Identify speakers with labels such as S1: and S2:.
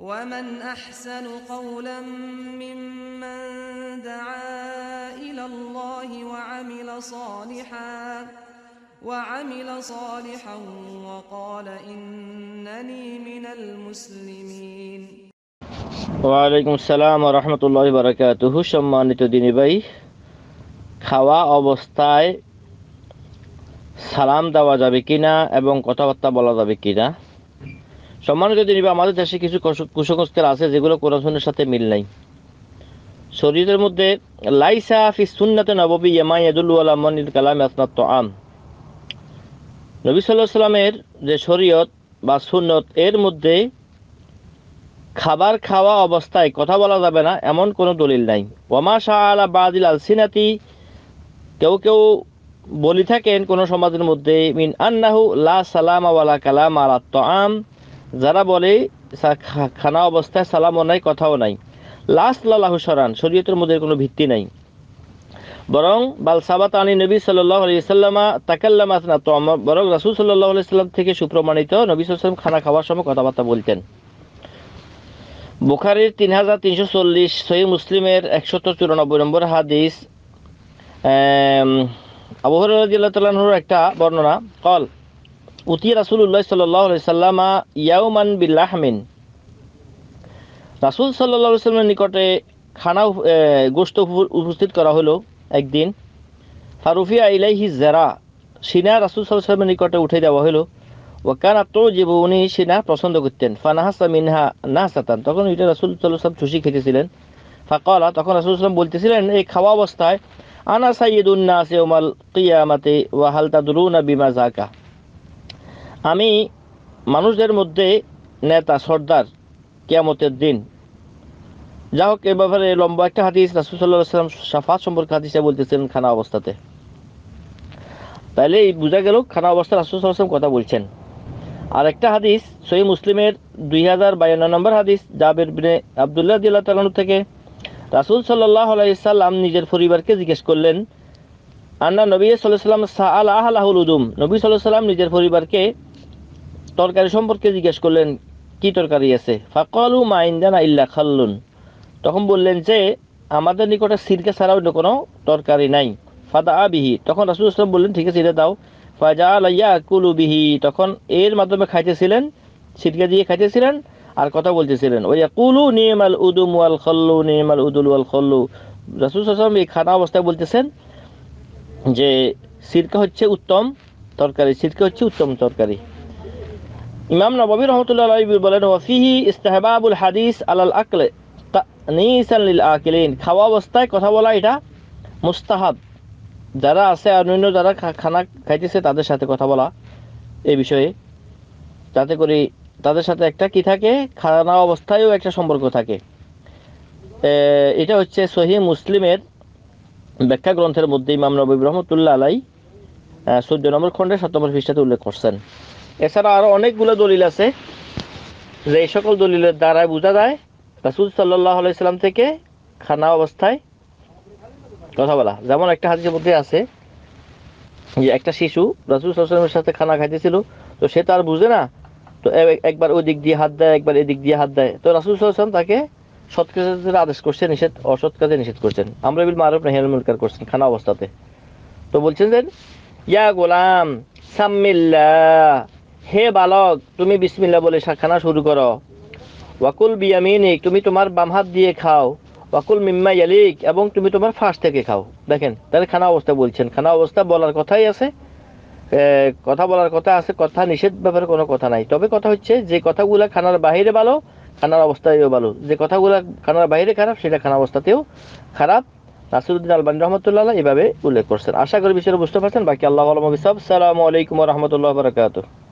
S1: ومن أحسن قولا ممن دعا إلى الله وعمل صالحا وعمل صالحا وقال إنني من المسلمين ওয়ালাইকুম সালাম রহমতুল্লাহ বারাকাতুহ সম্মানিত দিনী ভাই খাওয়া অবস্থায় সালাম দেওয়া যাবে কিনা এবং কথাবার্তা বলা যাবে কিনা সম্মানিত দিনীবা আমাদের দেশে কিছু কুসংস্কার আছে যেগুলো কোরআনের সাথে মিল নাই শরীরের মধ্যে লাইসা ফি সুন্নাতে ইয়ামাই আদুল আলামিল কালাম আসনাত আম নবী সাল্লাহ সাল্লামের যে শরীয়ত বা সুন্নত এর মধ্যে খাবার খাওয়া অবস্থায় কথা বলা যাবে না এমন কোনো দলিল নাই ওমা শাহ আলা বাদিল আল সিনাতি কেউ কেউ বলি থাকেন কোনো সমাজের মধ্যে মিন আন্নাহু লা সালাম ওয়ালা কালাম আলা তো আম যারা বলে খানা অবস্থায় সালামও নাই কথাও নাই লাস্ট লালাহু সরান শরীয়তের মধ্যে কোনো ভিত্তি নাই বরং সাবাত আলী নবী সাল্লাহ আলি সাল্লামা তাকাল্লাম আসনা তো বরং রাসুল সাল্লাহ আলি সাল্লাম থেকে সুপ্রমাণিত নবী সাল্লাম খানা খাওয়ার সময় কথাবার্তা বলতেন বুখারির তিন হাজার তিনশো চল্লিশ সহি মুসলিমের একশত চুরানব্বই নম্বর হাদিস আবহর একটা বর্ণনা কল উতি রাসুল্লাহ সাল্লামা ইয়াউমান বিল্লাহমিন রাসুল সাল্লা সাল্লামের নিকটে খানা গোষ্ঠ উপস্থিত করা হলো একদিন ফারুফিয়া ইলাইহি জেরা সিনা রাসুল সাল্লামের নিকটে উঠে দেওয়া হলো ওয়াকানা আত্ম জীব উনি সিনা পছন্দ করতেন ফানাহাসা মিনহা নাহাসাতান তখন এটা রাসুল সাল্লাম চুষি খেতেছিলেন ফাকলা তখন রাসুল সাল্লাম বলতেছিলেন এই খাওয়া অবস্থায় আনা সাইয়েদ উন্না আছে ওমাল কিয়ামাতে ওয়াহালতা দুরুনা বিমা জাকা আমি মানুষদের মধ্যে নেতা সর্দার কেয়ামতের দিন যা হোক এ ব্যাপারে লম্বা একটা হাদিস রাসুসাল্লাহ সাল্লাম সাফাত সম্পর্কে হাদিসে বলতেছেন খানা অবস্থাতে তাহলে এই বোঝা গেল খানা অবস্থা রাসুসাল্লাম কথা বলছেন আর একটা হাদিস সহি মুসলিমের দুই হাজার বায়ান্ন নম্বর হাদিস জাবের বিনে আবদুল্লাহ দিল্লা তালানু থেকে রাসুল সাল্লাহ আলাইসাল্লাম নিজের পরিবারকে জিজ্ঞেস করলেন আন্না নবী সাল্লাহ সাল্লাম সাহ আল আহ আলাহুল উদুম নবী সাল্লাহ সাল্লাম নিজের পরিবারকে তরকারি সম্পর্কে জিজ্ঞেস করলেন কি তরকারি আছে ফাকলু মাইন্দানা ইল্লা খাল্লুন তখন বললেন যে আমাদের নিকটে সিরকে ছাড়া অন্য কোনো তরকারি নাই ফাদা আবিহি তখন রাসুল ইসলাম বললেন ঠিক আছে এটা দাও ফাজা আলাইয়া কুলু বিহি তখন এর মাধ্যমে খাইতেছিলেন সিরকে দিয়ে খাইতেছিলেন আর কথা বলতেছিলেন ওয়া কুলু নিয়মাল উদুম ওয়াল খল্লু নিয়মাল উদুল ওয়াল খল্লু রাসুল ইসলাম এই খানা অবস্থায় বলতেছেন যে সিরকা হচ্ছে উত্তম তরকারি সিরকা হচ্ছে উত্তম তরকারি ইমাম নবী রহমতুল্লাহ বলেন ওয়াফিহি ইস্তাহবাবুল হাদিস আলাল আকলে নিসালিল আকিলিন খাওয়া অবস্থায় কথা বলা এটা মুস্তাহাব যারা আছে আর অন্য যারা খানা খাইতেছে তাদের সাথে কথা বলা এই বিষয়ে যাতে করে তাদের সাথে একটা কি থাকে খানা অবস্থায়ও একটা সম্পর্ক থাকে এটা হচ্ছে সহি মুসলিমের ব্যাখ্যা গ্রন্থের মধ্যে ইমাম নবী রহমতুল্লাহ আলাই সূর্য নম্বর খণ্ডে সাত নম্বর উল্লেখ করছেন এছাড়া আরও অনেকগুলো দলিল আছে যে এই সকল দলিলের দ্বারায় বোঝা যায় রাসুল সাল্লাহ আলাইসাল্লাম থেকে খানা অবস্থায় কথা বলা যেমন একটা হাজির মধ্যে আছে যে একটা শিশু রাসুল সাল্লামের সাথে খানা খাইতেছিল তো সে তার বুঝে না তো একবার ওই দিক দিয়ে হাত দেয় একবার এদিক দিয়ে হাত দেয় তো রাসুল সাল্লাম তাকে সৎ কাজের আদেশ করছেন নিষেধ অসৎ কাজে নিষেধ করছেন আমরা বিল মারুফ নাহিয়াল মুনকার করছেন খানা অবস্থাতে তো বলছেন যে ইয়া গোলাম সাম্মিল্লা হে বালক তুমি বিসমিল্লা বলে খানা শুরু করো ওয়াকুল বিয়ামিনিক তুমি তোমার বাম হাত দিয়ে খাও ওয়াকুল মিম্মা ইয়ালিক এবং তুমি তোমার ফার্স্ট থেকে খাও দেখেন তাহলে খানা অবস্থা বলছেন খানা অবস্থা বলার কথাই আছে কথা বলার কথা আছে কথা নিষেধ ব্যাপারে কোনো কথা নাই তবে কথা হচ্ছে যে কথাগুলো খানার বাহিরে ভালো খানার অবস্থায়ও ভালো যে কথাগুলো খানার বাইরে খারাপ সেটা খানা অবস্থাতেও খারাপ নাসিরুদ্দিন আলবানী রহমতুল্লাহ এভাবে উল্লেখ করছেন আশা করি বিষয়টা বুঝতে পারছেন বাকি আল্লাহ আলম হিসাব সালামু আলাইকুম রহমতুল্লাহ বারকাত